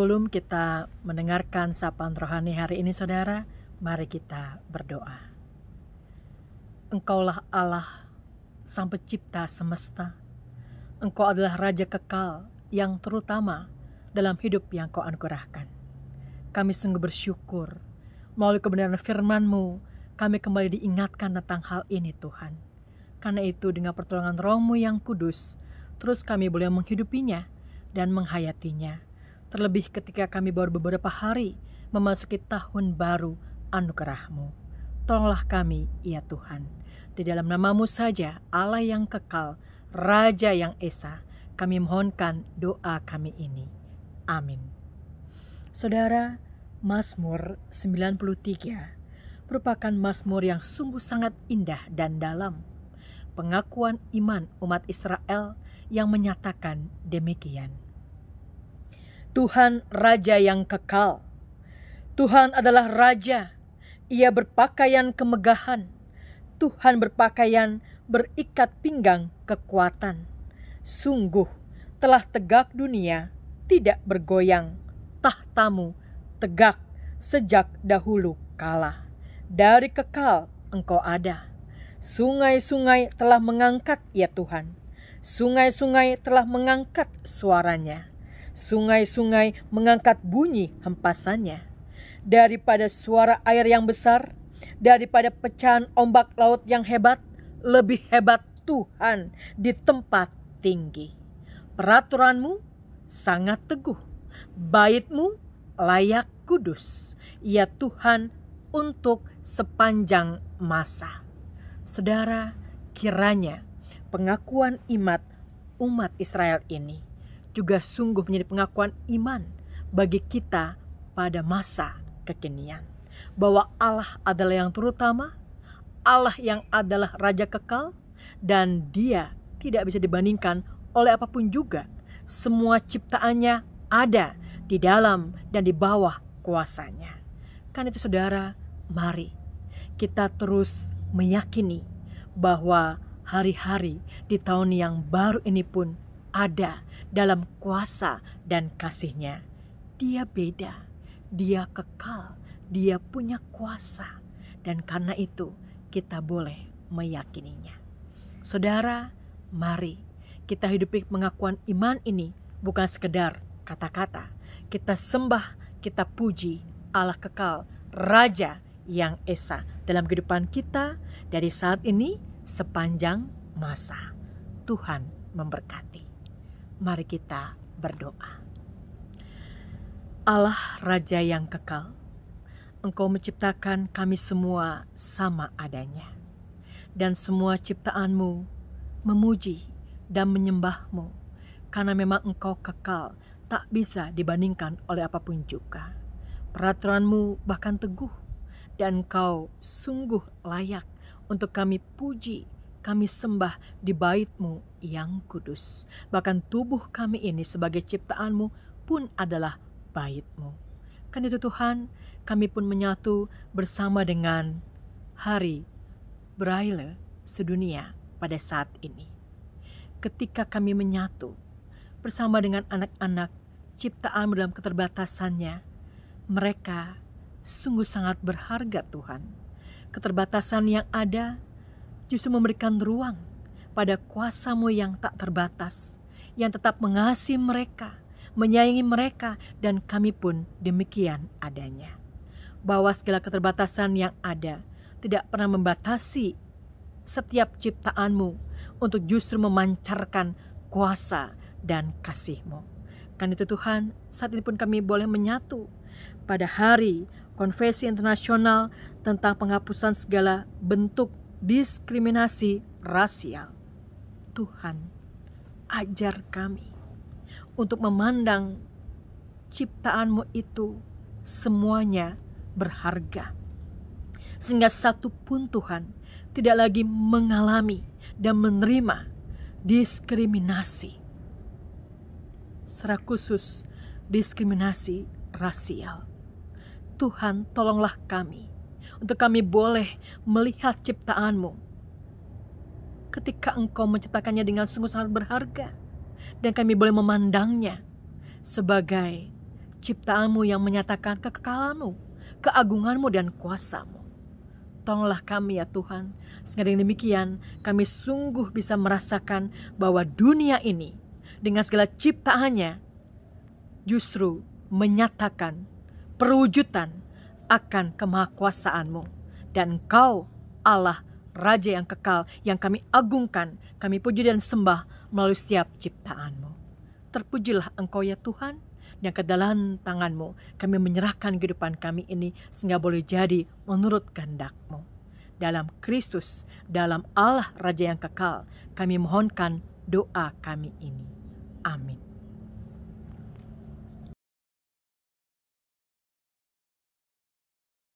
Sebelum kita mendengarkan sapaan rohani hari ini, saudara, mari kita berdoa. Engkaulah Allah, Sang Pencipta semesta. Engkau adalah Raja kekal yang terutama dalam hidup yang kau anugerahkan. Kami sungguh bersyukur melalui kebenaran firman-Mu, kami kembali diingatkan tentang hal ini Tuhan. Karena itu dengan pertolongan roh-Mu yang kudus, terus kami boleh menghidupinya dan menghayatinya terlebih ketika kami baru beberapa hari memasuki tahun baru anugerahmu. Tolonglah kami, ya Tuhan. Di dalam namamu saja, Allah yang kekal, Raja yang Esa, kami mohonkan doa kami ini. Amin. Saudara, Mazmur 93 merupakan Mazmur yang sungguh sangat indah dan dalam. Pengakuan iman umat Israel yang menyatakan demikian. Tuhan Raja yang kekal. Tuhan adalah Raja. Ia berpakaian kemegahan. Tuhan berpakaian berikat pinggang kekuatan. Sungguh telah tegak dunia, tidak bergoyang. Tahtamu tegak sejak dahulu kala. Dari kekal engkau ada. Sungai-sungai telah mengangkat ya Tuhan. Sungai-sungai telah mengangkat suaranya. Sungai-sungai mengangkat bunyi hempasannya. Daripada suara air yang besar, daripada pecahan ombak laut yang hebat, lebih hebat Tuhan di tempat tinggi. Peraturanmu sangat teguh, baitmu layak kudus, ya Tuhan untuk sepanjang masa. Saudara, kiranya pengakuan imat umat Israel ini juga sungguh menjadi pengakuan iman bagi kita pada masa kekinian. Bahwa Allah adalah yang terutama, Allah yang adalah Raja kekal, dan dia tidak bisa dibandingkan oleh apapun juga. Semua ciptaannya ada di dalam dan di bawah kuasanya. Kan itu saudara, mari kita terus meyakini bahwa hari-hari di tahun yang baru ini pun ada dalam kuasa dan kasihnya. Dia beda, dia kekal, dia punya kuasa. Dan karena itu kita boleh meyakininya. Saudara, mari kita hidupi pengakuan iman ini bukan sekedar kata-kata. Kita sembah, kita puji Allah kekal, Raja yang Esa dalam kehidupan kita dari saat ini sepanjang masa. Tuhan memberkati mari kita berdoa. Allah Raja yang kekal, Engkau menciptakan kami semua sama adanya. Dan semua ciptaanmu memuji dan menyembahmu, karena memang Engkau kekal, tak bisa dibandingkan oleh apapun juga. Peraturanmu bahkan teguh, dan Engkau sungguh layak untuk kami puji kami sembah di baitmu yang kudus. Bahkan tubuh kami ini sebagai ciptaanmu pun adalah baitmu. Kan itu Tuhan, kami pun menyatu bersama dengan hari Braille sedunia pada saat ini. Ketika kami menyatu bersama dengan anak-anak ciptaan dalam keterbatasannya, mereka sungguh sangat berharga Tuhan. Keterbatasan yang ada justru memberikan ruang pada kuasamu yang tak terbatas, yang tetap mengasihi mereka, menyayangi mereka, dan kami pun demikian adanya. Bahwa segala keterbatasan yang ada tidak pernah membatasi setiap ciptaanmu untuk justru memancarkan kuasa dan kasihmu. Karena itu Tuhan, saat ini pun kami boleh menyatu pada hari Konvensi Internasional tentang penghapusan segala bentuk diskriminasi rasial. Tuhan, ajar kami untuk memandang ciptaanmu itu semuanya berharga. Sehingga satu pun Tuhan tidak lagi mengalami dan menerima diskriminasi. Secara khusus diskriminasi rasial. Tuhan tolonglah kami untuk kami boleh melihat ciptaanmu. Ketika engkau menciptakannya dengan sungguh sangat berharga, dan kami boleh memandangnya sebagai ciptaanmu yang menyatakan kekekalanmu, keagunganmu, dan kuasamu. Tolonglah kami ya Tuhan, sehingga dengan demikian kami sungguh bisa merasakan bahwa dunia ini dengan segala ciptaannya justru menyatakan perwujudan akan kemahakuasaanmu. Dan engkau Allah Raja yang kekal yang kami agungkan, kami puji dan sembah melalui setiap ciptaanmu. Terpujilah engkau ya Tuhan, yang ke dalam tanganmu kami menyerahkan kehidupan kami ini sehingga boleh jadi menurut kehendakmu. Dalam Kristus, dalam Allah Raja yang kekal, kami mohonkan doa kami ini. Amin.